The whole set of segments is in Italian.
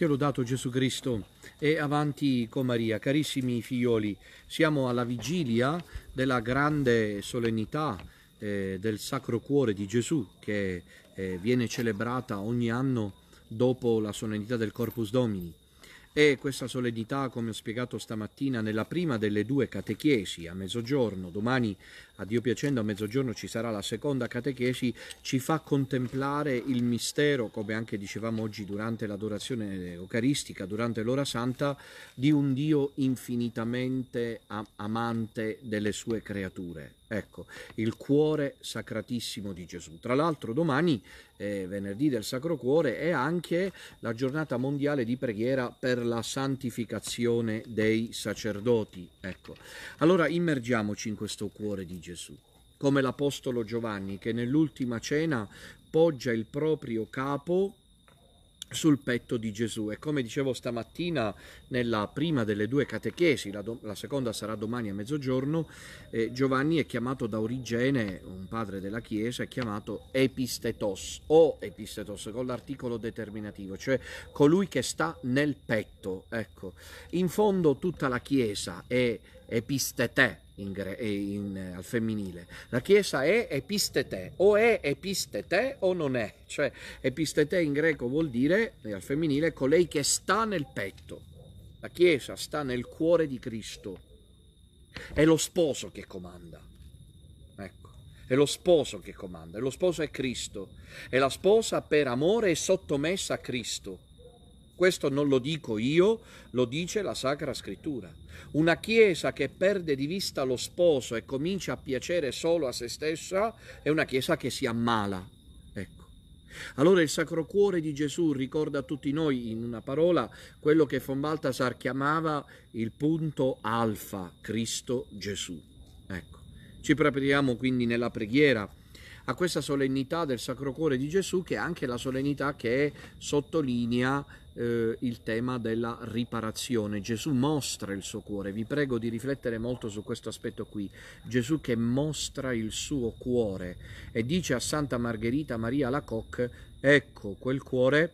Sia lodato Gesù Cristo e avanti con Maria. Carissimi figlioli, siamo alla vigilia della grande solennità eh, del Sacro Cuore di Gesù che eh, viene celebrata ogni anno dopo la solennità del Corpus Domini. E questa solennità, come ho spiegato stamattina nella prima delle due catechesi a mezzogiorno, domani a Dio piacendo a mezzogiorno ci sarà la seconda catechesi, ci fa contemplare il mistero, come anche dicevamo oggi durante l'adorazione eucaristica, durante l'ora santa, di un Dio infinitamente am- amante delle sue creature. Ecco, il cuore sacratissimo di Gesù. Tra l'altro domani, eh, venerdì del Sacro Cuore, è anche la giornata mondiale di preghiera per la santificazione dei sacerdoti. Ecco, allora immergiamoci in questo cuore di Gesù. Gesù, come l'Apostolo Giovanni che nell'ultima cena poggia il proprio capo sul petto di Gesù e come dicevo stamattina nella prima delle due catechesi, la, do, la seconda sarà domani a mezzogiorno, eh, Giovanni è chiamato da Origene, un padre della Chiesa, è chiamato epistetos o epistetos con l'articolo determinativo, cioè colui che sta nel petto. Ecco, in fondo tutta la Chiesa è epistete in, in, eh, al femminile. La Chiesa è epistete, o è epistete o non è. Cioè epistete in greco vuol dire, al femminile, colei che sta nel petto. La Chiesa sta nel cuore di Cristo. È lo sposo che comanda. Ecco, è lo sposo che comanda, e lo sposo è Cristo. E la sposa per amore è sottomessa a Cristo. Questo non lo dico io, lo dice la Sacra Scrittura. Una Chiesa che perde di vista lo sposo e comincia a piacere solo a se stessa è una Chiesa che si ammala. Ecco. Allora il Sacro Cuore di Gesù ricorda a tutti noi, in una parola, quello che von Baltasar chiamava il punto alfa, Cristo Gesù. Ecco. Ci prepariamo quindi nella preghiera a questa solennità del Sacro Cuore di Gesù, che è anche la solennità che sottolinea eh, il tema della riparazione. Gesù mostra il suo cuore, vi prego di riflettere molto su questo aspetto qui. Gesù che mostra il suo cuore e dice a Santa Margherita Maria la ecco quel cuore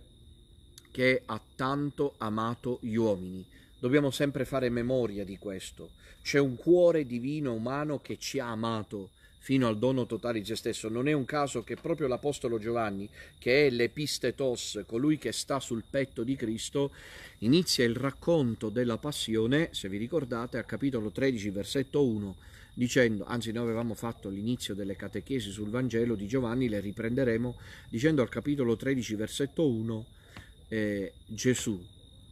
che ha tanto amato gli uomini. Dobbiamo sempre fare memoria di questo. C'è un cuore divino umano che ci ha amato fino al dono totale di se stesso. Non è un caso che proprio l'Apostolo Giovanni, che è l'epistetos, colui che sta sul petto di Cristo, inizia il racconto della passione, se vi ricordate, al capitolo 13, versetto 1, dicendo, anzi noi avevamo fatto l'inizio delle catechesi sul Vangelo di Giovanni, le riprenderemo, dicendo al capitolo 13, versetto 1, eh, Gesù,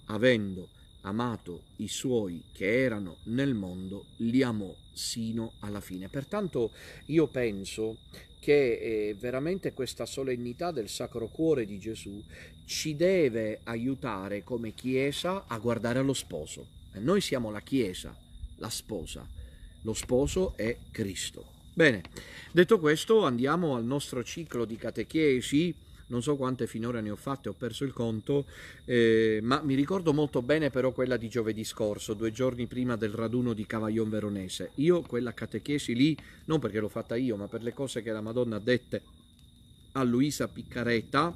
avendo amato i suoi che erano nel mondo, li amò sino alla fine. Pertanto io penso che eh, veramente questa solennità del Sacro Cuore di Gesù ci deve aiutare come Chiesa a guardare allo sposo. Eh, noi siamo la Chiesa, la sposa. Lo sposo è Cristo. Bene, detto questo andiamo al nostro ciclo di catechesi non so quante finora ne ho fatte, ho perso il conto, eh, ma mi ricordo molto bene però quella di giovedì scorso, due giorni prima del raduno di Cavaglion Veronese. Io quella catechesi lì, non perché l'ho fatta io, ma per le cose che la Madonna ha dette a Luisa Piccaretta,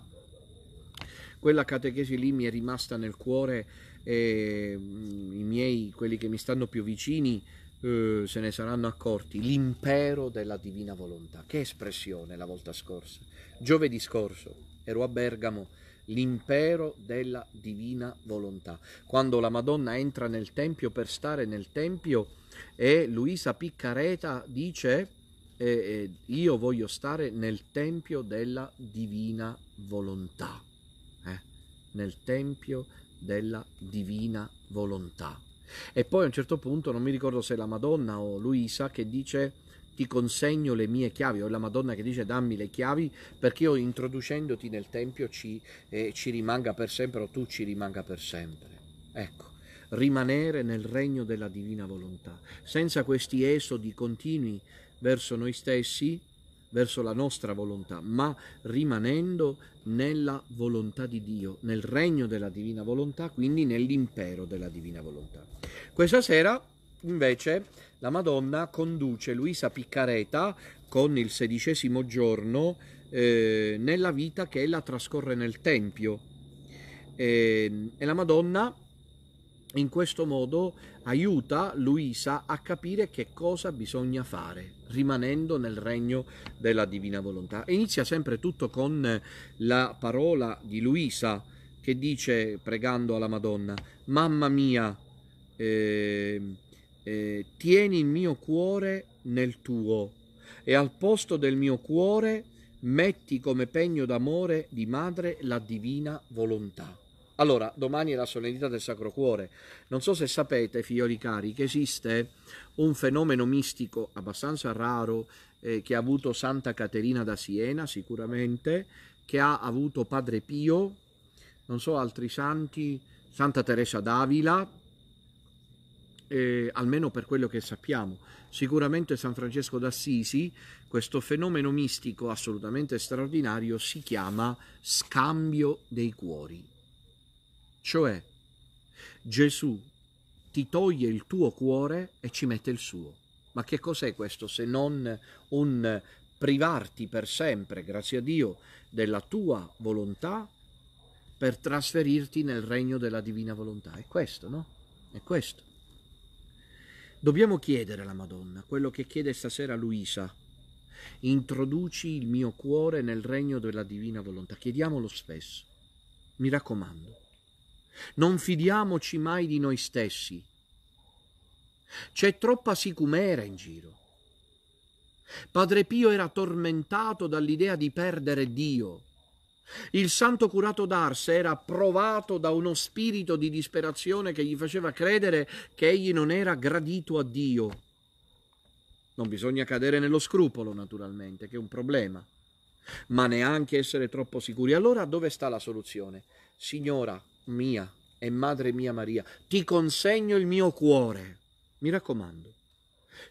quella catechesi lì mi è rimasta nel cuore e mm, i miei, quelli che mi stanno più vicini, Uh, se ne saranno accorti, l'impero della divina volontà. Che espressione la volta scorsa, giovedì scorso ero a Bergamo, l'impero della divina volontà. Quando la Madonna entra nel Tempio per stare nel Tempio e Luisa Piccareta dice eh, eh, io voglio stare nel Tempio della divina volontà, eh? nel Tempio della divina volontà. E poi a un certo punto, non mi ricordo se la Madonna o Luisa, che dice ti consegno le mie chiavi, o la Madonna che dice dammi le chiavi, perché io introducendoti nel Tempio ci, eh, ci rimanga per sempre o tu ci rimanga per sempre. Ecco rimanere nel regno della divina volontà. Senza questi esodi continui verso noi stessi, verso la nostra volontà, ma rimanendo nella volontà di Dio, nel regno della divina volontà, quindi nell'impero della divina volontà. Questa sera invece la Madonna conduce Luisa Piccareta con il sedicesimo giorno eh, nella vita che ella trascorre nel Tempio. E, ehm, e la Madonna in questo modo aiuta Luisa a capire che cosa bisogna fare, rimanendo nel regno della divina volontà. inizia sempre tutto con la parola di Luisa che dice, pregando alla Madonna, Mamma mia, eh, eh, tieni il mio cuore nel tuo e al posto del mio cuore metti come pegno d'amore di madre la divina volontà. Allora, domani è la solennità del Sacro Cuore. Non so se sapete, figlioli cari, che esiste un fenomeno mistico abbastanza raro eh, che ha avuto Santa Caterina da Siena, sicuramente, che ha avuto Padre Pio, non so altri santi, Santa Teresa d'Avila, eh, almeno per quello che sappiamo. Sicuramente San Francesco d'Assisi, questo fenomeno mistico assolutamente straordinario si chiama scambio dei cuori. Cioè, Gesù ti toglie il tuo cuore e ci mette il suo. Ma che cos'è questo se non un privarti per sempre, grazie a Dio, della tua volontà per trasferirti nel regno della divina volontà? È questo, no? È questo. Dobbiamo chiedere alla Madonna quello che chiede stasera Luisa. Introduci il mio cuore nel regno della divina volontà. Chiediamolo spesso. Mi raccomando. Non fidiamoci mai di noi stessi. C'è troppa sicumera in giro. Padre Pio era tormentato dall'idea di perdere Dio. Il santo curato d'Ars era provato da uno spirito di disperazione che gli faceva credere che egli non era gradito a Dio. Non bisogna cadere nello scrupolo, naturalmente, che è un problema, ma neanche essere troppo sicuri. Allora dove sta la soluzione? Signora mia e Madre mia Maria, ti consegno il mio cuore. Mi raccomando,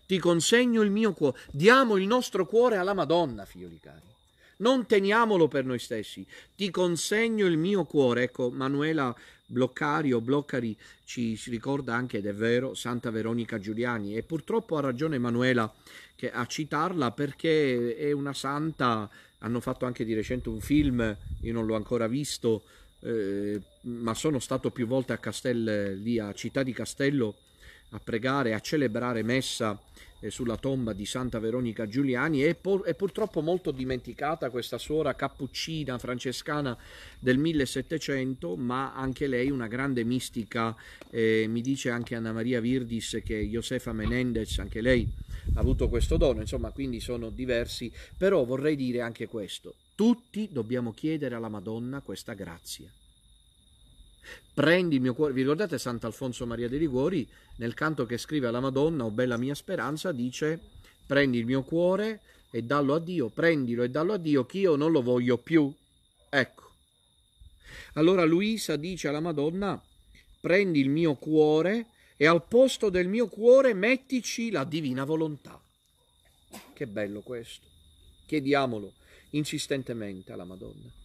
ti consegno il mio cuore. Diamo il nostro cuore alla Madonna, figlioli cari non teniamolo per noi stessi. Ti consegno il mio cuore. Ecco, Manuela Bloccari o Bloccari ci ricorda anche, ed è vero, Santa Veronica Giuliani. E purtroppo ha ragione Manuela a citarla perché è una santa. Hanno fatto anche di recente un film, io non l'ho ancora visto, eh, ma sono stato più volte a Castel, lì a Città di Castello, a pregare, a celebrare messa eh, sulla tomba di Santa Veronica Giuliani e pur, è purtroppo molto dimenticata questa suora cappuccina francescana del 1700, ma anche lei una grande mistica, eh, mi dice anche Anna Maria Virdis che Josefa Menendez, anche lei ha avuto questo dono, insomma quindi sono diversi, però vorrei dire anche questo, tutti dobbiamo chiedere alla Madonna questa grazia. Prendi il mio cuore, vi ricordate Sant'Alfonso Maria dei Liguori? Nel canto che scrive alla Madonna, o bella mia speranza, dice prendi il mio cuore e dallo a Dio, prendilo e dallo a Dio, che io non lo voglio più. Ecco. Allora Luisa dice alla Madonna, prendi il mio cuore e al posto del mio cuore mettici la divina volontà. Che bello questo. Chiediamolo insistentemente alla Madonna.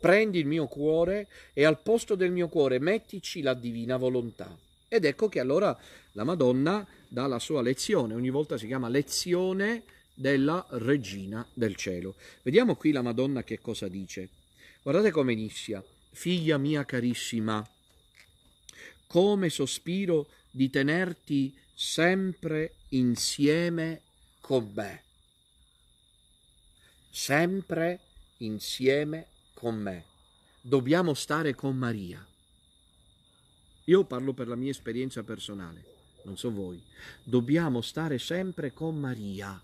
Prendi il mio cuore e al posto del mio cuore mettici la divina volontà. Ed ecco che allora la Madonna dà la sua lezione, ogni volta si chiama lezione della regina del cielo. Vediamo qui la Madonna che cosa dice. Guardate come inizia. Figlia mia carissima, come sospiro di tenerti sempre insieme con me. Sempre insieme con me, dobbiamo stare con Maria. Io parlo per la mia esperienza personale, non so voi. Dobbiamo stare sempre con Maria.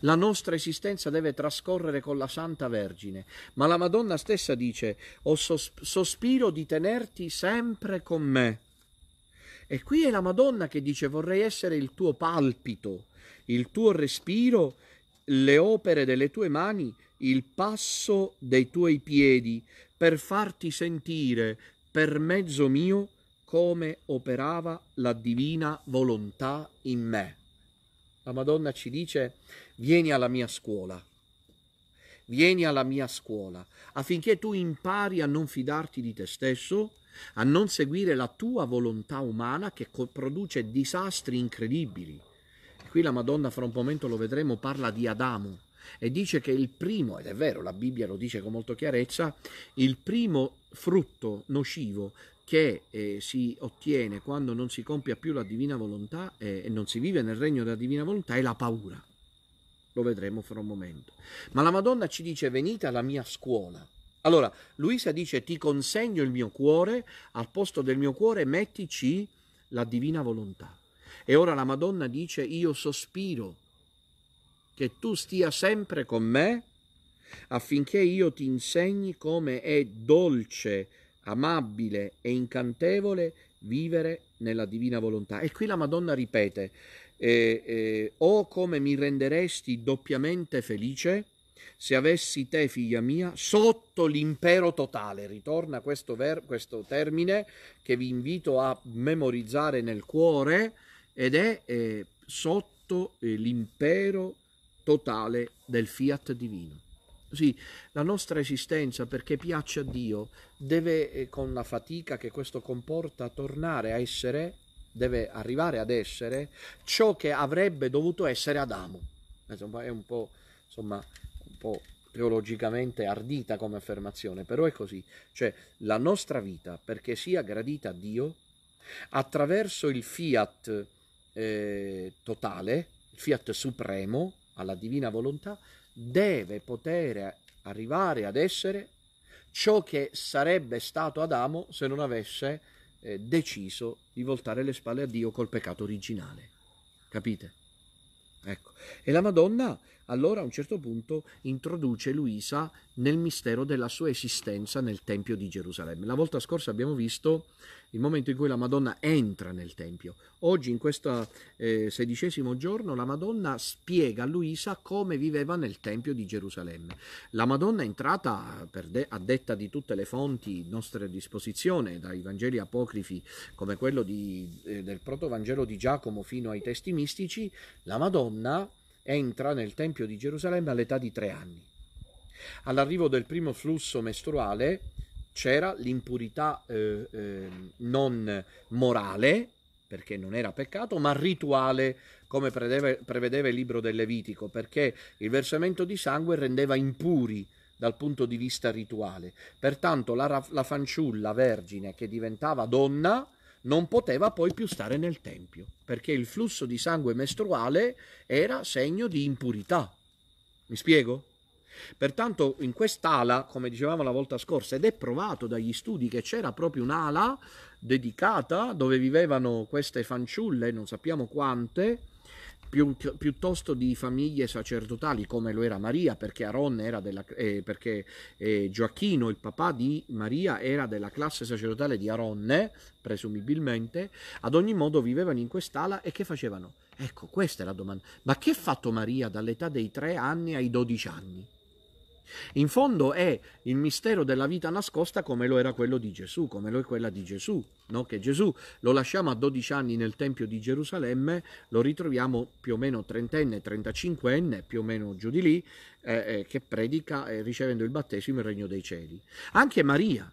La nostra esistenza deve trascorrere con la Santa Vergine, ma la Madonna stessa dice, ho sospiro di tenerti sempre con me. E qui è la Madonna che dice, vorrei essere il tuo palpito, il tuo respiro le opere delle tue mani, il passo dei tuoi piedi, per farti sentire per mezzo mio come operava la divina volontà in me. La Madonna ci dice, vieni alla mia scuola, vieni alla mia scuola, affinché tu impari a non fidarti di te stesso, a non seguire la tua volontà umana che produce disastri incredibili Qui la Madonna, fra un momento lo vedremo, parla di Adamo e dice che il primo, ed è vero, la Bibbia lo dice con molta chiarezza, il primo frutto nocivo che eh, si ottiene quando non si compia più la divina volontà eh, e non si vive nel regno della divina volontà è la paura. Lo vedremo fra un momento. Ma la Madonna ci dice venite alla mia scuola. Allora, Luisa dice ti consegno il mio cuore, al posto del mio cuore mettici la divina volontà. E ora la Madonna dice, io sospiro che tu stia sempre con me affinché io ti insegni come è dolce, amabile e incantevole vivere nella divina volontà. E qui la Madonna ripete, eh, oh, eh, o come mi renderesti doppiamente felice se avessi te, figlia mia, sotto l'impero totale. Ritorna questo, ver- questo termine che vi invito a memorizzare nel cuore ed è eh, sotto eh, l'impero totale del fiat divino. Sì, la nostra esistenza, perché piaccia a Dio, deve eh, con la fatica che questo comporta tornare a essere, deve arrivare ad essere ciò che avrebbe dovuto essere Adamo. Insomma, è un po', insomma, un po' teologicamente ardita come affermazione, però è così. Cioè, la nostra vita, perché sia gradita a Dio, attraverso il fiat eh, totale, il fiat supremo alla divina volontà, deve poter arrivare ad essere ciò che sarebbe stato Adamo se non avesse eh, deciso di voltare le spalle a Dio col peccato originale. Capite? Ecco. E la Madonna allora a un certo punto introduce Luisa nel mistero della sua esistenza nel Tempio di Gerusalemme. La volta scorsa abbiamo visto il momento in cui la Madonna entra nel Tempio. Oggi, in questo eh, sedicesimo giorno, la Madonna spiega a Luisa come viveva nel Tempio di Gerusalemme. La Madonna è entrata, de- a detta di tutte le fonti nostre a disposizione, dai Vangeli apocrifi come quello di, eh, del Protovangelo di Giacomo fino ai testi mistici, la Madonna entra nel Tempio di Gerusalemme all'età di tre anni. All'arrivo del primo flusso mestruale c'era l'impurità eh, eh, non morale, perché non era peccato, ma rituale, come predeve, prevedeva il libro del Levitico, perché il versamento di sangue rendeva impuri dal punto di vista rituale. Pertanto la, la fanciulla vergine che diventava donna non poteva poi più stare nel tempio, perché il flusso di sangue mestruale era segno di impurità. Mi spiego? Pertanto in quest'ala, come dicevamo la volta scorsa, ed è provato dagli studi che c'era proprio un'ala dedicata dove vivevano queste fanciulle, non sappiamo quante, più, piuttosto di famiglie sacerdotali come lo era Maria, perché Aaron era della, eh, perché eh, Gioacchino, il papà di Maria, era della classe sacerdotale di Aaron, presumibilmente, ad ogni modo vivevano in quest'ala e che facevano? Ecco, questa è la domanda. Ma che ha fatto Maria dall'età dei 3 anni ai 12 anni? In fondo è il mistero della vita nascosta come lo era quello di Gesù, come lo è quella di Gesù, no? che Gesù lo lasciamo a 12 anni nel Tempio di Gerusalemme, lo ritroviamo più o meno trentenne, trentacinquenne, più o meno giù di lì, eh, eh che predica eh, ricevendo il battesimo il regno dei cieli. Anche Maria,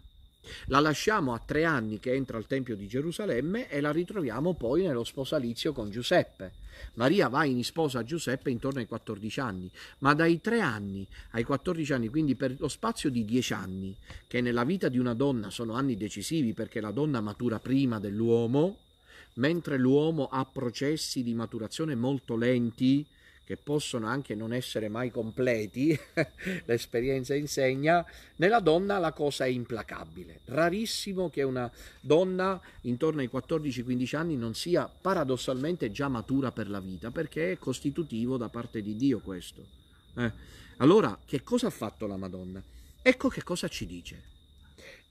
la lasciamo a tre anni che entra al Tempio di Gerusalemme e la ritroviamo poi nello sposalizio con Giuseppe. Maria va in sposa a Giuseppe intorno ai 14 anni, ma dai tre anni ai 14 anni, quindi per lo spazio di dieci anni, che nella vita di una donna sono anni decisivi perché la donna matura prima dell'uomo, mentre l'uomo ha processi di maturazione molto lenti, che possono anche non essere mai completi, l'esperienza insegna, nella donna la cosa è implacabile. Rarissimo che una donna intorno ai 14-15 anni non sia paradossalmente già matura per la vita, perché è costitutivo da parte di Dio questo. Eh. Allora, che cosa ha fatto la Madonna? Ecco che cosa ci dice.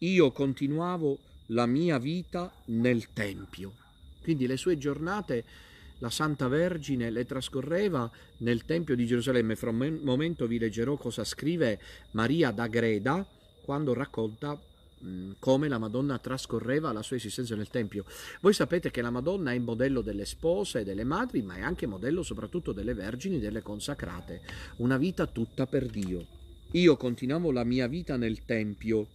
Io continuavo la mia vita nel Tempio. Quindi le sue giornate la Santa Vergine le trascorreva nel Tempio di Gerusalemme. Fra un momento vi leggerò cosa scrive Maria da Greda quando racconta come la Madonna trascorreva la sua esistenza nel Tempio. Voi sapete che la Madonna è il modello delle spose e delle madri, ma è anche modello soprattutto delle vergini, delle consacrate, una vita tutta per Dio. Io continuavo la mia vita nel Tempio,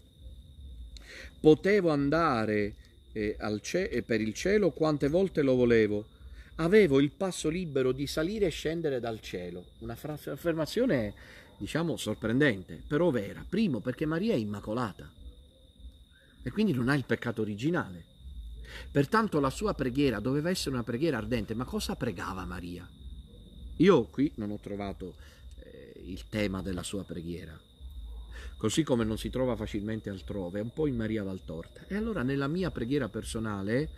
potevo andare eh, ce- eh, per il cielo quante volte lo volevo, avevo il passo libero di salire e scendere dal cielo. Una affermazione, diciamo, sorprendente, però vera. Primo, perché Maria è immacolata e quindi non ha il peccato originale. Pertanto la sua preghiera doveva essere una preghiera ardente, ma cosa pregava Maria? Io qui non ho trovato eh, il tema della sua preghiera, così come non si trova facilmente altrove, è un po' in Maria Valtorta. E allora nella mia preghiera personale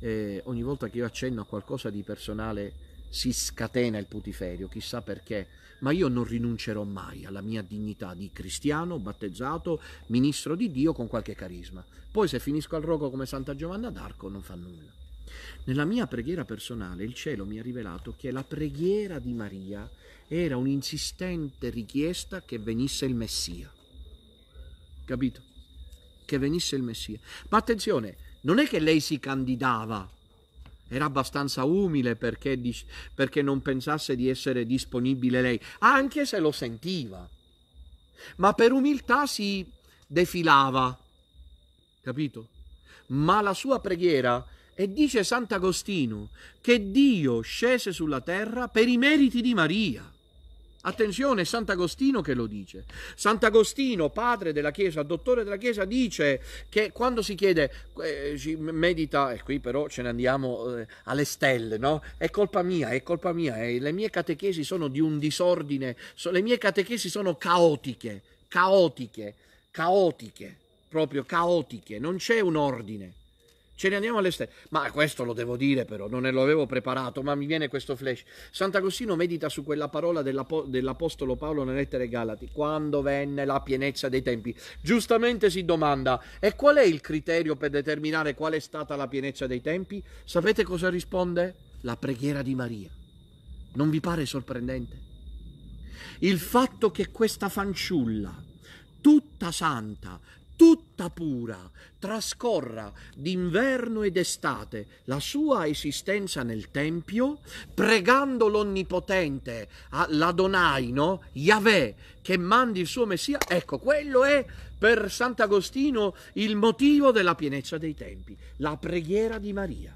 eh, ogni volta che io accenno a qualcosa di personale si scatena il putiferio, chissà perché, ma io non rinuncerò mai alla mia dignità di cristiano, battezzato, ministro di Dio con qualche carisma. Poi se finisco al rogo come Santa Giovanna d'Arco non fa nulla. Nella mia preghiera personale il cielo mi ha rivelato che la preghiera di Maria era un'insistente richiesta che venisse il Messia. Capito? Che venisse il Messia. Ma attenzione, non è che lei si candidava, era abbastanza umile perché, perché non pensasse di essere disponibile lei, anche se lo sentiva, ma per umiltà si defilava, capito? Ma la sua preghiera e dice Sant'Agostino che Dio scese sulla terra per i meriti di Maria. Attenzione, è Sant'Agostino che lo dice. Sant'Agostino, padre della Chiesa, dottore della Chiesa, dice che quando si chiede, eh, medita, e qui però ce ne andiamo eh, alle stelle, no? È colpa mia, è colpa mia, eh, le mie catechesi sono di un disordine, so, le mie catechesi sono caotiche, caotiche, caotiche, proprio caotiche, non c'è un ordine ce ne andiamo alle all'esterno. Ma questo lo devo dire però, non ne l'avevo preparato, ma mi viene questo flash. Sant'Agostino medita su quella parola dell'Apostolo Paolo nelle lettere Galati, quando venne la pienezza dei tempi. Giustamente si domanda, e qual è il criterio per determinare qual è stata la pienezza dei tempi? Sapete cosa risponde? La preghiera di Maria. Non vi pare sorprendente? Il fatto che questa fanciulla, tutta santa, tutta pura, trascorra d'inverno ed estate la sua esistenza nel Tempio, pregando l'Onnipotente, l'Adonai, no? Yahweh, che mandi il suo Messia. Ecco, quello è per Sant'Agostino il motivo della pienezza dei tempi, la preghiera di Maria.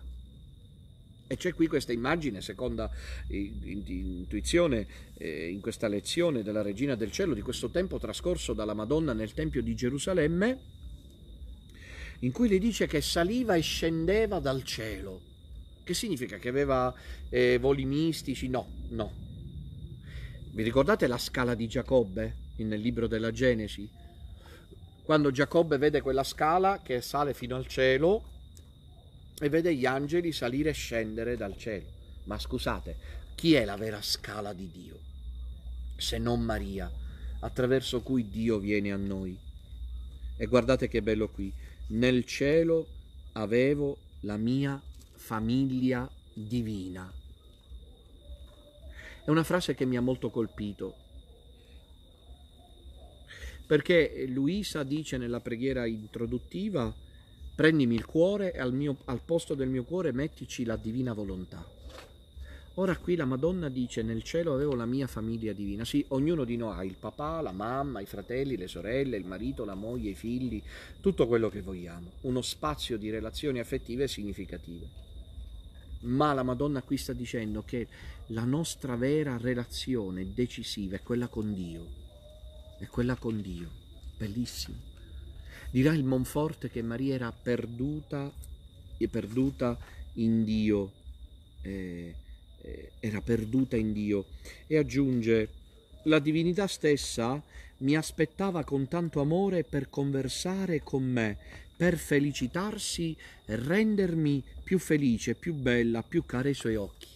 E c'è qui questa immagine, seconda intuizione eh, in questa lezione della Regina del Cielo, di questo tempo trascorso dalla Madonna nel Tempio di Gerusalemme, in cui le dice che saliva e scendeva dal cielo. Che significa? Che aveva eh, voli mistici? No, no. Vi ricordate la scala di Giacobbe nel libro della Genesi? Quando Giacobbe vede quella scala che sale fino al cielo e vede gli angeli salire e scendere dal cielo. Ma scusate, chi è la vera scala di Dio? Se non Maria, attraverso cui Dio viene a noi. E guardate che bello qui, nel cielo avevo la mia famiglia divina. È una frase che mi ha molto colpito, perché Luisa dice nella preghiera introduttiva, Prendimi il cuore e al, mio, al posto del mio cuore mettici la divina volontà. Ora qui la Madonna dice nel cielo avevo la mia famiglia divina. Sì, ognuno di noi ha il papà, la mamma, i fratelli, le sorelle, il marito, la moglie, i figli, tutto quello che vogliamo. Uno spazio di relazioni affettive significative. Ma la Madonna qui sta dicendo che la nostra vera relazione decisiva è quella con Dio. È quella con Dio. Bellissimo. Dirà il Monforte che Maria era perduta e perduta in Dio, eh, eh, era perduta in Dio. E aggiunge, la divinità stessa mi aspettava con tanto amore per conversare con me, per felicitarsi, e rendermi più felice, più bella, più cara ai suoi occhi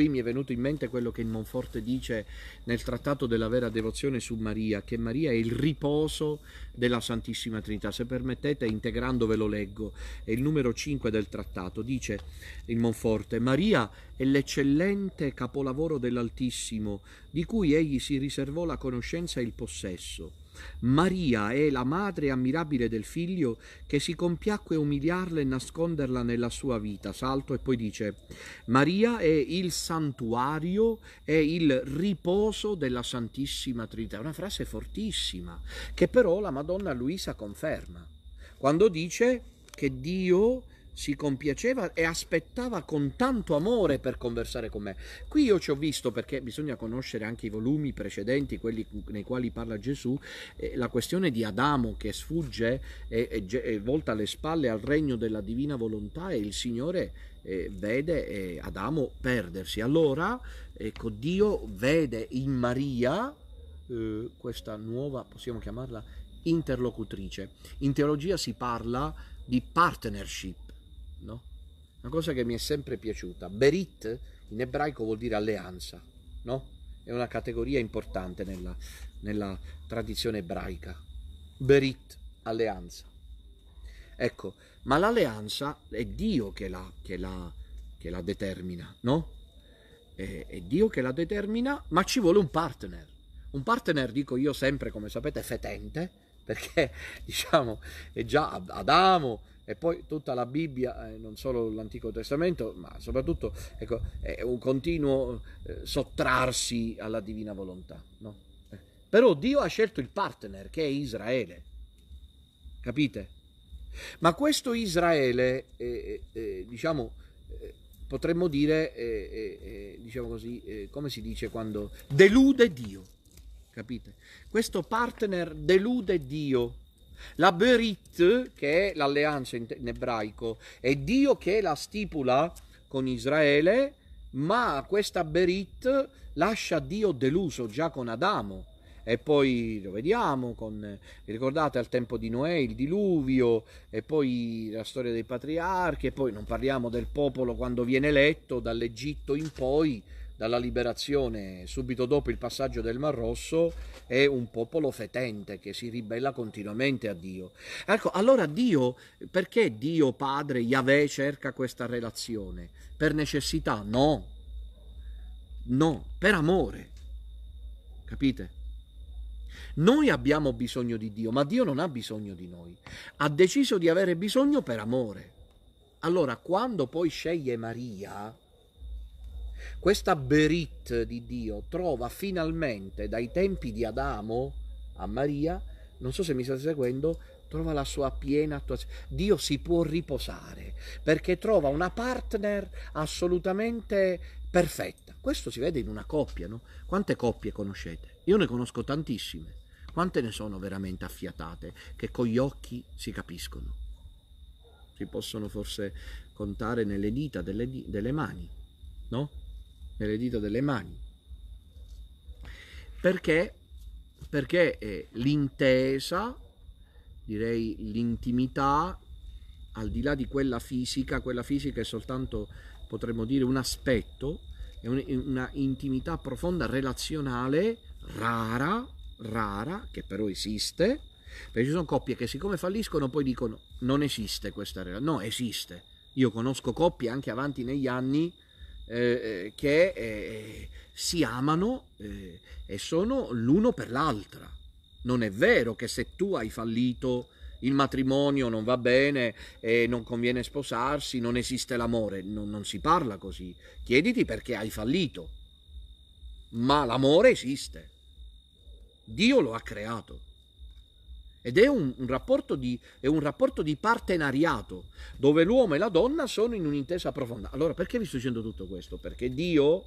qui mi è venuto in mente quello che il Monforte dice nel trattato della vera devozione su Maria, che Maria è il riposo della Santissima Trinità. Se permettete, integrando ve lo leggo, è il numero 5 del trattato, dice il Monforte, Maria è l'eccellente capolavoro dell'Altissimo, di cui egli si riservò la conoscenza e il possesso Maria è la madre ammirabile del figlio che si compiacque umiliarla e nasconderla nella sua vita. Salto e poi dice, Maria è il santuario, è il riposo della Santissima Trinità. È una frase fortissima che però la Madonna Luisa conferma quando dice che Dio si compiaceva e aspettava con tanto amore per conversare con me. Qui io ci ho visto, perché bisogna conoscere anche i volumi precedenti, quelli nei quali parla Gesù, eh, la questione di Adamo che sfugge e, e, e, volta le spalle al regno della divina volontà e il Signore eh, vede eh, Adamo perdersi. Allora, ecco, Dio vede in Maria eh, questa nuova, possiamo chiamarla, interlocutrice. In teologia si parla di partnership no? Una cosa che mi è sempre piaciuta. Berit in ebraico vuol dire alleanza, no? È una categoria importante nella, nella tradizione ebraica. Berit, alleanza. Ecco, ma l'alleanza è Dio che la, che la, che la determina, no? È, è Dio che la determina, ma ci vuole un partner. Un partner, dico io sempre, come sapete, fetente, perché diciamo è già Adamo e poi tutta la Bibbia, eh, non solo l'Antico Testamento, ma soprattutto ecco, è un continuo eh, sottrarsi alla divina volontà. No? Eh. Però Dio ha scelto il partner che è Israele, capite? Ma questo Israele, eh, eh, eh, diciamo, potremmo dire, diciamo così, come si dice quando delude Dio, capite? Questo partner delude Dio la Berit, che è l'alleanza in, ebraico, è Dio che la stipula con Israele, ma questa Berit lascia Dio deluso già con Adamo. E poi lo vediamo, con, vi ricordate al tempo di Noè il diluvio, e poi la storia dei patriarchi, e poi non parliamo del popolo quando viene eletto dall'Egitto in poi, dalla liberazione subito dopo il passaggio del Mar Rosso è un popolo fetente che si ribella continuamente a Dio. Ecco, allora Dio, perché Dio Padre, Yahweh cerca questa relazione? Per necessità? No. No, per amore. Capite? Noi abbiamo bisogno di Dio, ma Dio non ha bisogno di noi. Ha deciso di avere bisogno per amore. Allora, quando poi sceglie Maria, questa Berit di Dio trova finalmente dai tempi di Adamo a Maria, non so se mi state seguendo, trova la sua piena attuazione. Dio si può riposare perché trova una partner assolutamente perfetta. Questo si vede in una coppia, no? Quante coppie conoscete? Io ne conosco tantissime. Quante ne sono veramente affiatate che con gli occhi si capiscono? Si possono forse contare nelle dita delle, delle mani, no? nelle dita delle mani. Perché? Perché l'intesa, direi l'intimità, al di là di quella fisica, quella fisica è soltanto, potremmo dire, un aspetto, è una intimità profonda, relazionale, rara, rara, che però esiste, perché ci sono coppie che siccome falliscono poi dicono non esiste questa relazione, no esiste, io conosco coppie anche avanti negli anni eh, eh, che eh, si amano eh, e sono l'uno per l'altra. Non è vero che se tu hai fallito il matrimonio non va bene e non conviene sposarsi, non esiste l'amore, non, non si parla così. Chiediti perché hai fallito. Ma l'amore esiste. Dio lo ha creato. Ed è un, un rapporto di, è un rapporto di partenariato, dove l'uomo e la donna sono in un'intesa profonda. Allora, perché vi sto dicendo tutto questo? Perché Dio,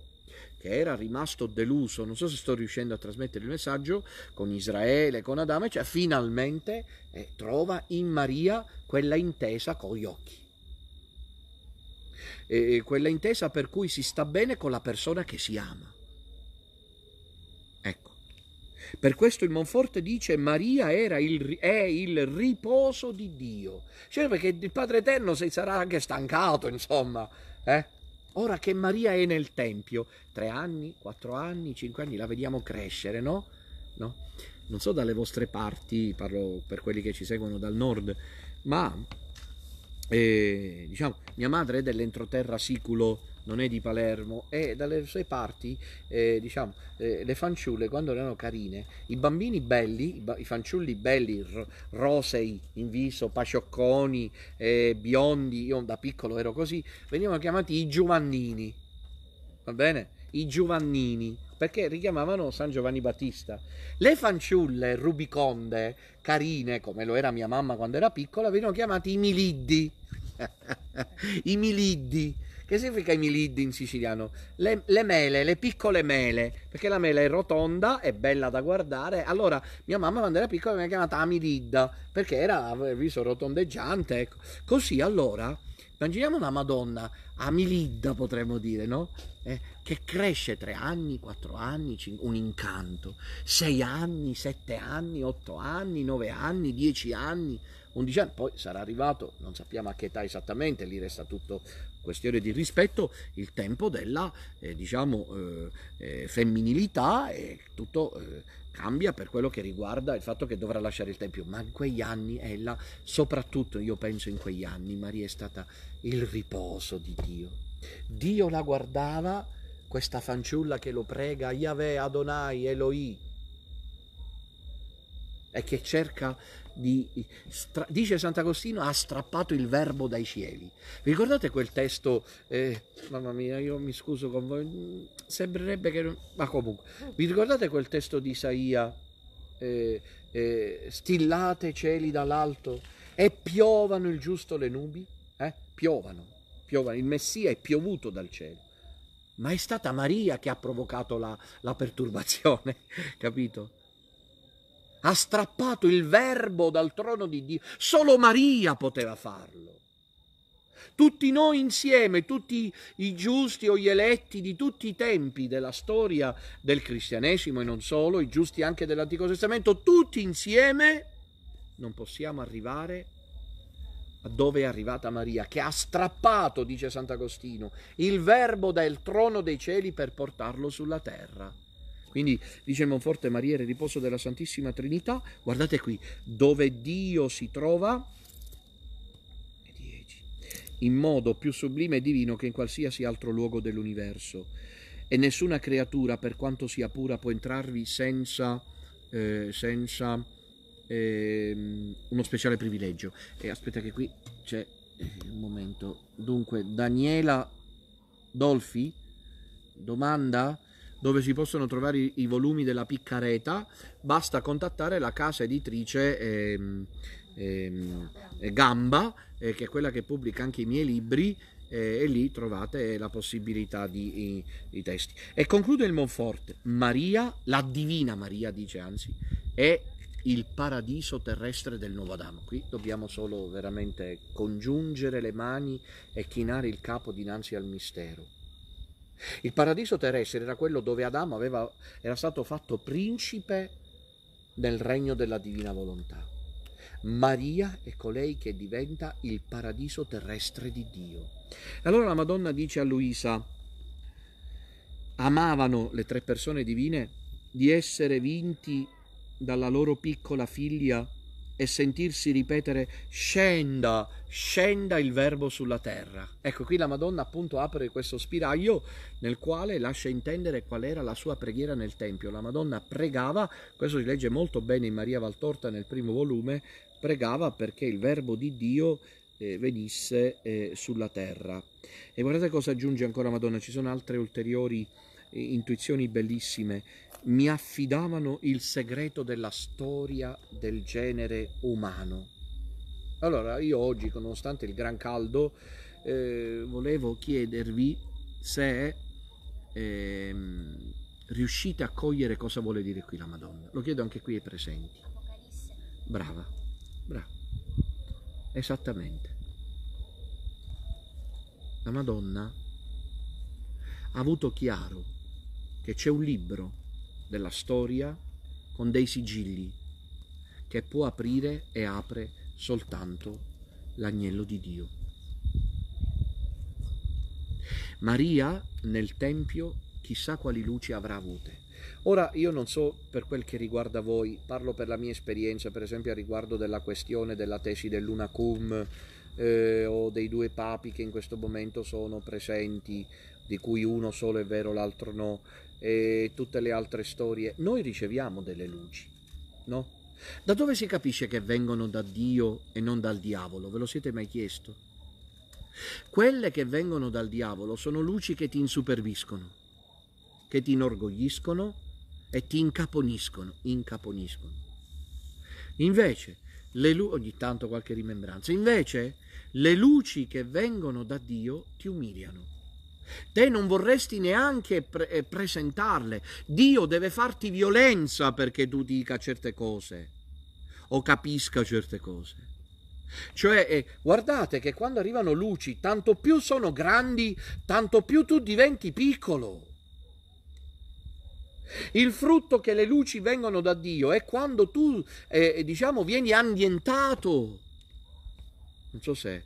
che era rimasto deluso, non so se sto riuscendo a trasmettere il messaggio, con Israele, con Adamo, cioè, finalmente eh, trova in Maria quella intesa con gli occhi. E, quella intesa per cui si sta bene con la persona che si ama per questo il Monforte dice Maria il, è il riposo di Dio. Cioè perché il Padre Eterno si sarà anche stancato, insomma. Eh? Ora che Maria è nel Tempio, tre anni, quattro anni, cinque anni, la vediamo crescere, no? no? Non so dalle vostre parti, parlo per quelli che ci seguono dal nord, ma eh, diciamo, mia madre è dell'entroterra siculo non è di Palermo e dalle sue parti, eh, diciamo, eh, le fanciulle quando erano carine, i bambini belli, i, ba- i fanciulli belli, r- rosei in viso, paciocconi, eh, biondi, io da piccolo ero così, venivano chiamati i Giovannini, va bene? I Giovannini perché richiamavano San Giovanni Battista. Le fanciulle rubiconde, carine, come lo era mia mamma quando era piccola, venivano chiamati i miliddi. I miliddi. Che significa i milid in siciliano? Le, le, mele, le piccole mele, perché la mela è rotonda, è bella da guardare. Allora, mia mamma quando era piccola mi ha chiamata Amilidda, perché era, il viso rotondeggiante, ecco. Così, allora, immaginiamo una Madonna, Amilidda potremmo dire, no? Eh, che cresce tre anni, quattro anni, 5, un incanto, Sei anni, sette anni, otto anni, nove anni, dieci anni, 11 anni, poi sarà arrivato, non sappiamo a che età esattamente, lì resta tutto questione di rispetto, il tempo della eh, diciamo, eh, eh, femminilità e tutto eh, cambia per quello che riguarda il fatto che dovrà lasciare il tempio, ma in quegli anni ella, soprattutto io penso in quegli anni, Maria è stata il riposo di Dio. Dio la guardava, questa fanciulla che lo prega, Yahweh, Adonai, Eloi, e che cerca di, stra, dice Sant'Agostino, ha strappato il verbo dai cieli. Vi ricordate quel testo? Eh, mamma mia, io mi scuso con voi, sembrerebbe che... ma comunque, vi ricordate quel testo di Isaia? Eh, eh, stillate cieli dall'alto e piovano il giusto le nubi? Eh, piovano, piovano, il Messia è piovuto dal cielo ma è stata Maria che ha provocato la, la perturbazione, capito? ha strappato il verbo dal trono di Dio. Solo Maria poteva farlo. Tutti noi insieme, tutti i giusti o gli eletti di tutti i tempi della storia del cristianesimo e non solo, i giusti anche dell'Antico Testamento, tutti insieme non possiamo arrivare a dove è arrivata Maria, che ha strappato, dice Sant'Agostino, il verbo dal trono dei cieli per portarlo sulla terra. Quindi dice il Monforte Maria, il riposo della Santissima Trinità, guardate qui, dove Dio si trova in modo più sublime e divino che in qualsiasi altro luogo dell'universo. E nessuna creatura, per quanto sia pura, può entrarvi senza, eh, senza eh, uno speciale privilegio. E aspetta che qui c'è eh, un momento. Dunque, Daniela Dolfi domanda dove si possono trovare i, i volumi della Piccareta, basta contattare la casa editrice ehm, ehm, eh, Gamba, eh, che è quella che pubblica anche i miei libri, eh, e lì trovate la possibilità di i, i testi. E conclude il Monforte, Maria, la divina Maria dice anzi, è il paradiso terrestre del nuovo Adamo. Qui dobbiamo solo veramente congiungere le mani e chinare il capo dinanzi al mistero. Il paradiso terrestre era quello dove Adamo aveva, era stato fatto principe nel regno della divina volontà. Maria è colei che diventa il paradiso terrestre di Dio. Allora la Madonna dice a Luisa, amavano le tre persone divine di essere vinti dalla loro piccola figlia e sentirsi ripetere scenda, scenda il verbo sulla terra. Ecco, qui la Madonna appunto apre questo spiraglio nel quale lascia intendere qual era la sua preghiera nel Tempio. La Madonna pregava, questo si legge molto bene in Maria Valtorta nel primo volume, pregava perché il verbo di Dio eh, venisse eh, sulla terra. E guardate cosa aggiunge ancora Madonna, ci sono altre ulteriori eh, intuizioni bellissime mi affidavano il segreto della storia del genere umano. Allora io oggi, nonostante il gran caldo, eh, volevo chiedervi se eh, riuscite a cogliere cosa vuole dire qui la Madonna. Lo chiedo anche qui ai presenti. Brava, brava. Esattamente. La Madonna ha avuto chiaro che c'è un libro della storia con dei sigilli che può aprire e apre soltanto l'agnello di Dio. Maria nel Tempio chissà quali luci avrà avute. Ora io non so per quel che riguarda voi, parlo per la mia esperienza, per esempio a riguardo della questione della tesi dell'una cum eh, o dei due papi che in questo momento sono presenti, di cui uno solo è vero, l'altro no e tutte le altre storie, noi riceviamo delle luci, no? Da dove si capisce che vengono da Dio e non dal diavolo? Ve lo siete mai chiesto? Quelle che vengono dal diavolo sono luci che ti insuperbiscono, che ti inorgogliscono e ti incaponiscono, incaponiscono. Invece, le lu- ogni tanto qualche rimembranza, invece le luci che vengono da Dio ti umiliano. Te non vorresti neanche pre- eh, presentarle. Dio deve farti violenza perché tu dica certe cose o capisca certe cose. Cioè, eh, guardate che quando arrivano luci, tanto più sono grandi, tanto più tu diventi piccolo. Il frutto che le luci vengono da Dio è quando tu, eh, diciamo, vieni ambientato. Non so se È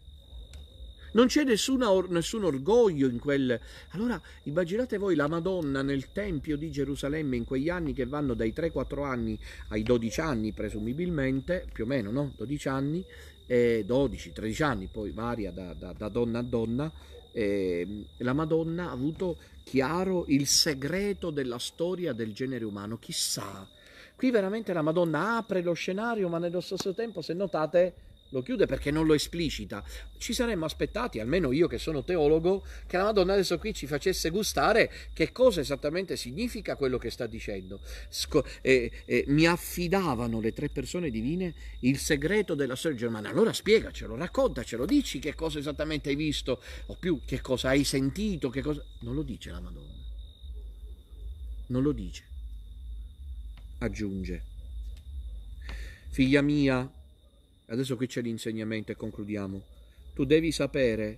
non c'è or- nessun orgoglio in quel... Allora immaginate voi la Madonna nel Tempio di Gerusalemme in quegli anni che vanno dai 3-4 anni ai 12 anni presumibilmente, più o meno no? 12 anni, eh, 12-13 anni, poi varia da, da, da donna a donna, eh, la Madonna ha avuto chiaro il segreto della storia del genere umano, chissà. Qui veramente la Madonna apre lo scenario, ma nello stesso tempo, se notate, lo chiude perché non lo esplicita. Ci saremmo aspettati, almeno io che sono teologo, che la Madonna adesso qui ci facesse gustare che cosa esattamente significa quello che sta dicendo. Sco- eh, eh, mi affidavano le tre persone divine il segreto della storia germana. Allora spiegacelo, raccontacelo, dici che cosa esattamente hai visto, o più che cosa hai sentito, che cosa... Non lo dice la Madonna. Non lo dice. Aggiunge. Figlia mia, adesso qui c'è l'insegnamento e concludiamo, tu devi sapere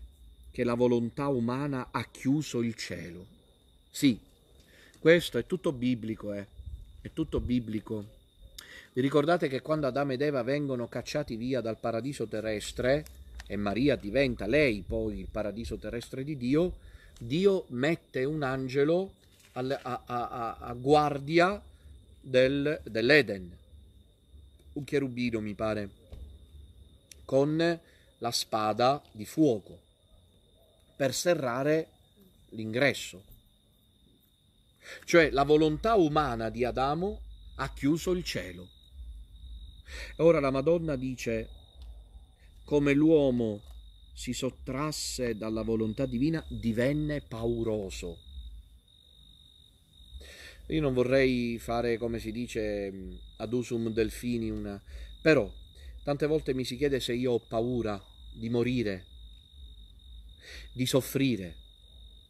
che la volontà umana ha chiuso il cielo. Sì, questo è tutto biblico, eh? è tutto biblico. Vi ricordate che quando Adamo ed Eva vengono cacciati via dal paradiso terrestre, e Maria diventa lei poi il paradiso terrestre di Dio, Dio mette un angelo a, a, a, a guardia del, dell'Eden, un cherubino mi pare con la spada di fuoco per serrare l'ingresso. Cioè la volontà umana di Adamo ha chiuso il cielo. Ora la Madonna dice come l'uomo si sottrasse dalla volontà divina divenne pauroso. Io non vorrei fare, come si dice, mm, ad usum delfini una... però Tante volte mi si chiede se io ho paura di morire, di soffrire,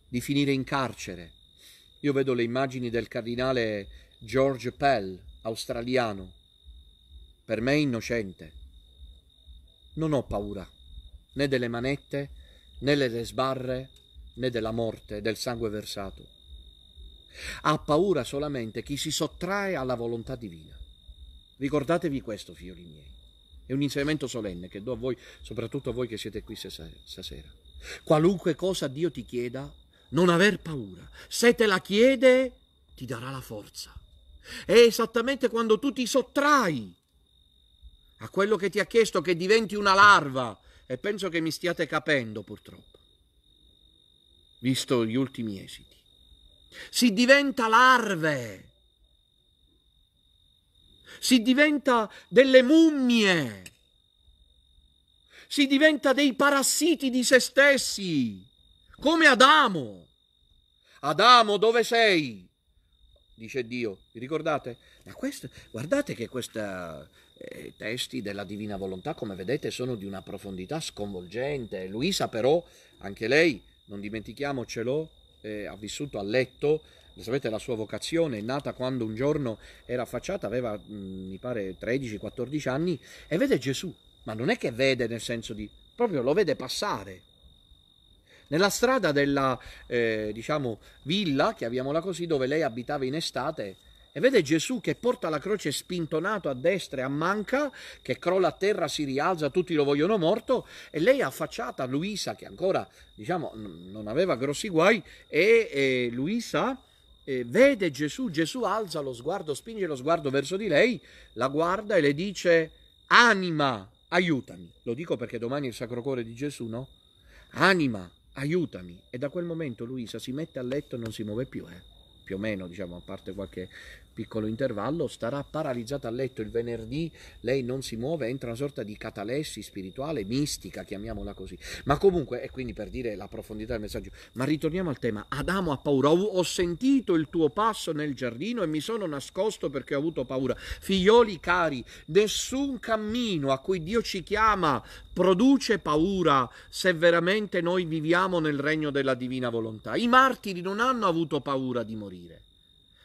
di finire in carcere. Io vedo le immagini del cardinale George Pell, australiano, per me innocente. Non ho paura né delle manette, né delle sbarre, né della morte, del sangue versato. Ha paura solamente chi si sottrae alla volontà divina. Ricordatevi questo, figli miei. È un insegnamento solenne che do a voi, soprattutto a voi che siete qui stasera. Qualunque cosa Dio ti chieda, non aver paura. Se te la chiede, ti darà la forza. È esattamente quando tu ti sottrai a quello che ti ha chiesto che diventi una larva. E penso che mi stiate capendo purtroppo, visto gli ultimi esiti. Si diventa larve si diventa delle mummie, si diventa dei parassiti di se stessi, come Adamo. Adamo, dove sei? Dice Dio, vi ricordate? Ma questo, guardate che questi eh, testi della Divina Volontà, come vedete, sono di una profondità sconvolgente. Luisa però, anche lei, non dimentichiamocelo, eh, ha vissuto a letto sapete la sua vocazione è nata quando un giorno era affacciata, aveva mi pare 13-14 anni e vede Gesù, ma non è che vede nel senso di, proprio lo vede passare. Nella strada della, eh, diciamo, villa, chiamiamola così, dove lei abitava in estate, e vede Gesù che porta la croce spintonato a destra e a manca, che crolla a terra, si rialza, tutti lo vogliono morto, e lei affacciata, Luisa, che ancora, diciamo, non aveva grossi guai, e, e Luisa eh, vede Gesù, Gesù alza lo sguardo, spinge lo sguardo verso di lei, la guarda e le dice, anima, aiutami. Lo dico perché domani è il Sacro Cuore di Gesù, no? Anima, aiutami. E da quel momento Luisa si mette a letto e non si muove più, eh? più o meno, diciamo, a parte qualche piccolo intervallo, starà paralizzata a letto il venerdì, lei non si muove, entra una sorta di catalessi spirituale, mistica, chiamiamola così. Ma comunque, e quindi per dire la profondità del messaggio, ma ritorniamo al tema, Adamo ha paura, ho, ho sentito il tuo passo nel giardino e mi sono nascosto perché ho avuto paura. Figlioli cari, nessun cammino a cui Dio ci chiama produce paura se veramente noi viviamo nel regno della divina volontà. I martiri non hanno avuto paura di morire.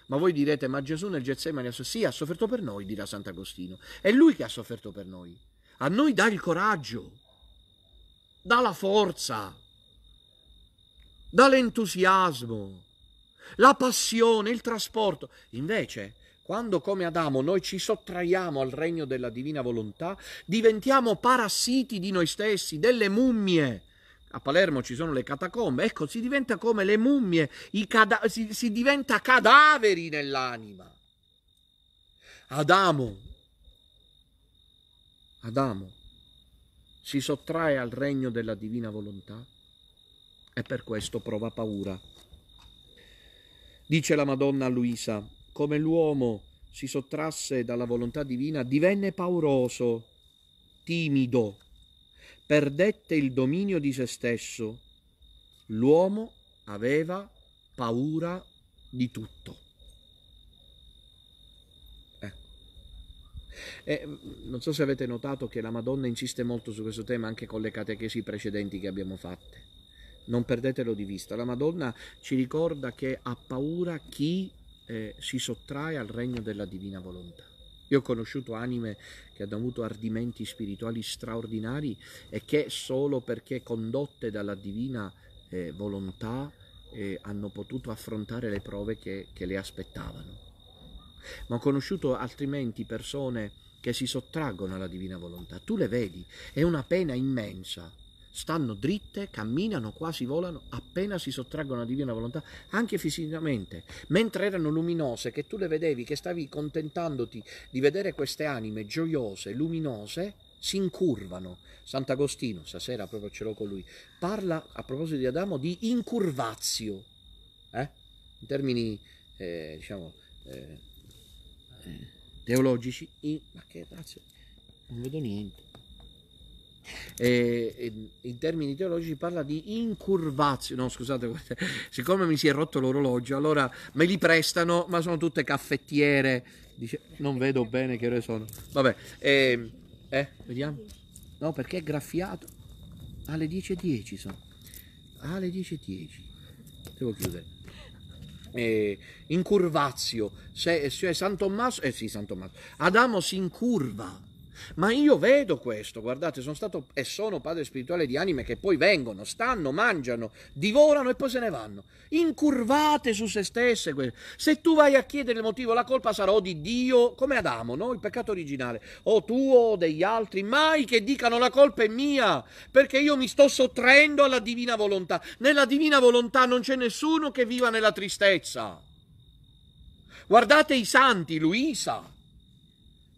Ma voi direte, ma Gesù nel Getsemani sì, ha sofferto per noi, dirà Sant'Agostino. È lui che ha sofferto per noi. A noi dà il coraggio, dà la forza, dà l'entusiasmo, la passione, il trasporto. Invece, quando come Adamo noi ci sottraiamo al regno della divina volontà, diventiamo parassiti di noi stessi, delle mummie a Palermo ci sono le catacombe, ecco, si diventa come le mummie, cada- si, si diventa cadaveri nell'anima. Adamo, Adamo, si sottrae al regno della divina volontà e per questo prova paura. Dice la Madonna Luisa, come l'uomo si sottrasse dalla volontà divina, divenne pauroso, timido, perdette il dominio di se stesso. L'uomo aveva paura di tutto. Eh. eh, non so se avete notato che la Madonna insiste molto su questo tema anche con le catechesi precedenti che abbiamo fatte. Non perdetelo di vista. La Madonna ci ricorda che ha paura chi eh, si sottrae al regno della divina volontà. Io ho conosciuto anime che hanno avuto ardimenti spirituali straordinari e che solo perché condotte dalla divina eh, volontà eh, hanno potuto affrontare le prove che, che le aspettavano. Ma ho conosciuto altrimenti persone che si sottraggono alla divina volontà. Tu le vedi, è una pena immensa stanno dritte, camminano, quasi volano, appena si sottraggono a divina volontà, anche fisicamente. Mentre erano luminose, che tu le vedevi, che stavi contentandoti di vedere queste anime gioiose, luminose, si incurvano. Sant'Agostino, stasera proprio ce l'ho con lui, parla a proposito di Adamo di incurvazio, eh? in termini, eh, diciamo, eh, eh teologici. In... Ma che cazzo, non vedo niente. E in termini teologici parla di incurvazione. No, scusate, siccome mi si è rotto l'orologio, allora me li prestano, ma sono tutte caffettiere. Dice, non vedo bene che ore sono. Vabbè, eh, eh, vediamo. No, perché è graffiato. Alle 10.10 sono. Alle 10.10. Devo chiudere. Eh, incurvazio, se, se San Tommaso, eh sì, San Tommaso, Adamo si incurva ma io vedo questo, guardate, sono stato e sono padre spirituale di anime che poi vengono, stanno, mangiano, divorano e poi se ne vanno. Incurvate su se stesse. Se tu vai a chiedere il motivo, la colpa sarà o di Dio, come Adamo, no? il peccato originale, o tuo o degli altri. Mai che dicano la colpa è mia, perché io mi sto sottraendo alla divina volontà. Nella divina volontà non c'è nessuno che viva nella tristezza. Guardate i santi, Luisa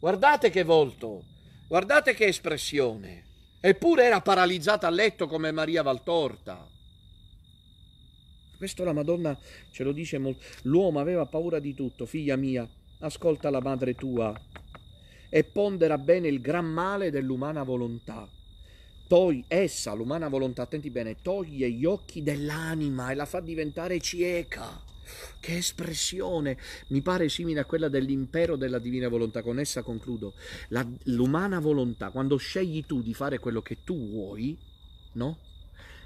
Guardate che volto, guardate che espressione. Eppure era paralizzata a letto come Maria Valtorta. Questo la Madonna ce lo dice molto. L'uomo aveva paura di tutto, figlia mia, ascolta la madre tua e pondera bene il gran male dell'umana volontà. Togli, essa, l'umana volontà, attenti bene, toglie gli occhi dell'anima e la fa diventare cieca. Che espressione! Mi pare simile a quella dell'impero della divina volontà. Con essa concludo. La, l'umana volontà, quando scegli tu di fare quello che tu vuoi, no?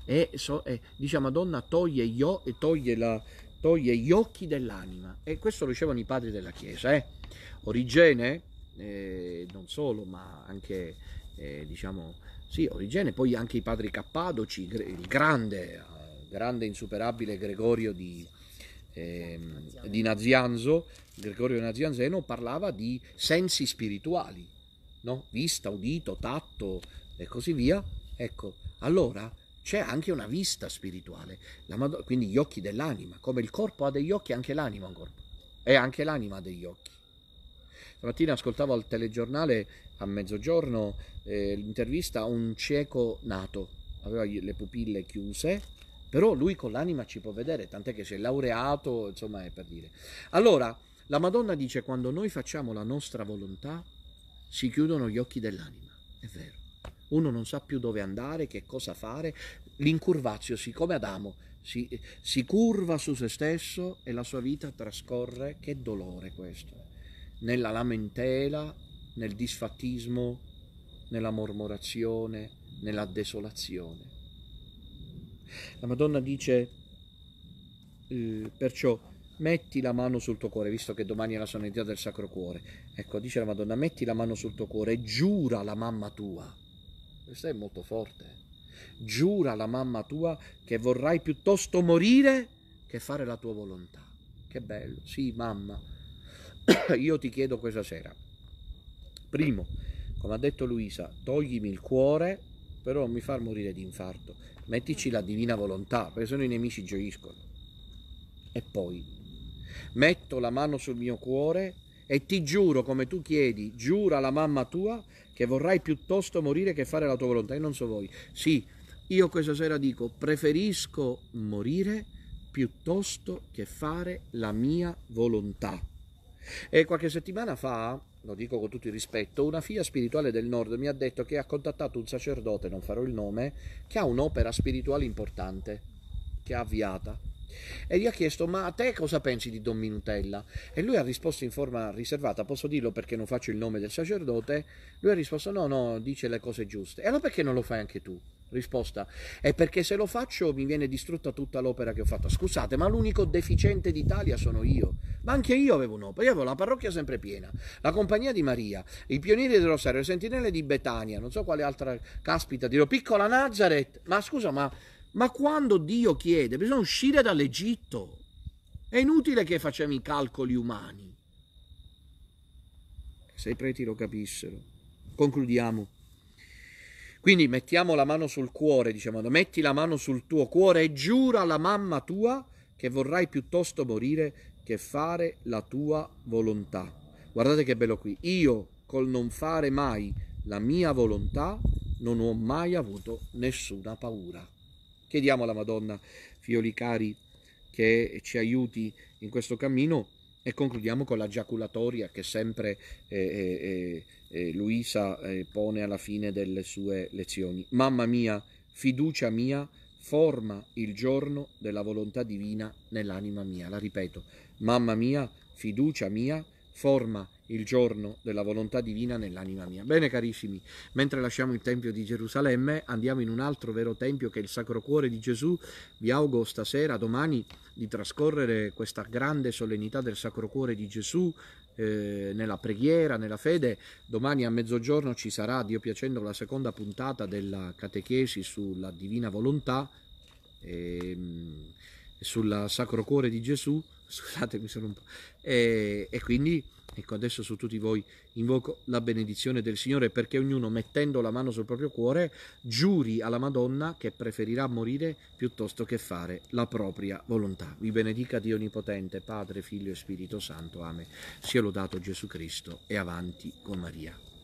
E, so, e dice diciamo, Madonna toglie, io, e toglie, la, toglie gli occhi dell'anima. E questo lo dicevano i padri della Chiesa. Eh? Origene, eh, non solo, ma anche, eh, diciamo, sì, Origene, poi anche i padri Cappadoci, il grande, eh, grande insuperabile Gregorio di, eh, di Nazianzo, Gregorio Nazianzeno, parlava di sensi spirituali, no? vista, udito, tatto e così via. Ecco, allora c'è anche una vista spirituale, Madonna, quindi gli occhi dell'anima, come il corpo ha degli occhi, anche l'anima ha un corpo, e anche l'anima ha degli occhi. Stamattina ascoltavo al telegiornale a mezzogiorno eh, l'intervista a un cieco nato, aveva le pupille chiuse però lui con l'anima ci può vedere, tant'è che si è laureato, insomma è per dire. Allora, la Madonna dice quando noi facciamo la nostra volontà si chiudono gli occhi dell'anima, è vero. Uno non sa più dove andare, che cosa fare, l'incurvazio, siccome Adamo si, si curva su se stesso e la sua vita trascorre, che dolore questo, nella lamentela, nel disfattismo, nella mormorazione, nella desolazione. La Madonna dice eh, perciò metti la mano sul tuo cuore, visto che domani è la solennità del Sacro Cuore. Ecco, dice la Madonna, metti la mano sul tuo cuore e giura la mamma tua. Questo è molto forte. Giura la mamma tua che vorrai piuttosto morire che fare la tua volontà. Che bello. Sì, mamma. Io ti chiedo questa sera. Primo, come ha detto Luisa, toglimi il cuore però non mi far morire di infarto. Mettici la divina volontà, perché sennò i nemici gioiscono. E poi metto la mano sul mio cuore e ti giuro, come tu chiedi, giura la mamma tua che vorrai piuttosto morire che fare la tua volontà. E non so voi. Sì, io questa sera dico, preferisco morire piuttosto che fare la mia volontà. E qualche settimana fa lo dico con tutto il rispetto, una figlia spirituale del nord mi ha detto che ha contattato un sacerdote, non farò il nome, che ha un'opera spirituale importante, che ha avviata e gli ha chiesto ma a te cosa pensi di Don Minutella? E lui ha risposto in forma riservata, posso dirlo perché non faccio il nome del sacerdote? Lui ha risposto no, no, dice le cose giuste. E allora perché non lo fai anche tu? Risposta, è perché se lo faccio mi viene distrutta tutta l'opera che ho fatto. Scusate, ma l'unico deficiente d'Italia sono io. Ma anche io avevo un'opera, io avevo la parrocchia sempre piena, la compagnia di Maria, i pionieri del Rosario, le sentinelle di Betania, non so quale altra caspita, dirò piccola Nazareth, ma scusa, ma ma quando Dio chiede, bisogna uscire dall'Egitto. È inutile che facciamo i calcoli umani. Se i preti lo capissero. Concludiamo. Quindi mettiamo la mano sul cuore, diciamo, metti la mano sul tuo cuore e giura alla mamma tua che vorrai piuttosto morire che fare la tua volontà. Guardate che bello qui. Io col non fare mai la mia volontà non ho mai avuto nessuna paura. Chiediamo alla Madonna, figlioli cari, che ci aiuti in questo cammino e concludiamo con la giaculatoria che sempre eh, eh, eh, eh Luisa eh, pone alla fine delle sue lezioni. Mamma mia, fiducia mia, forma il giorno della volontà divina nell'anima mia. La ripeto, mamma mia, fiducia mia, forma il giorno il giorno della volontà divina nell'anima mia. Bene carissimi, mentre lasciamo il Tempio di Gerusalemme andiamo in un altro vero Tempio che è il Sacro Cuore di Gesù. Vi auguro stasera, domani, di trascorrere questa grande solennità del Sacro Cuore di Gesù eh, nella preghiera, nella fede. Domani a mezzogiorno ci sarà, Dio piacendo, la seconda puntata della catechesi sulla divina volontà. E, ehm, sul Sacro Cuore di Gesù, scusate mi sono un po'... e, e quindi Ecco, adesso su tutti voi invoco la benedizione del Signore perché ognuno, mettendo la mano sul proprio cuore, giuri alla Madonna che preferirà morire piuttosto che fare la propria volontà. Vi benedica Dio Onnipotente, Padre, Figlio e Spirito Santo. Amen. Sia lodato Gesù Cristo e avanti con Maria.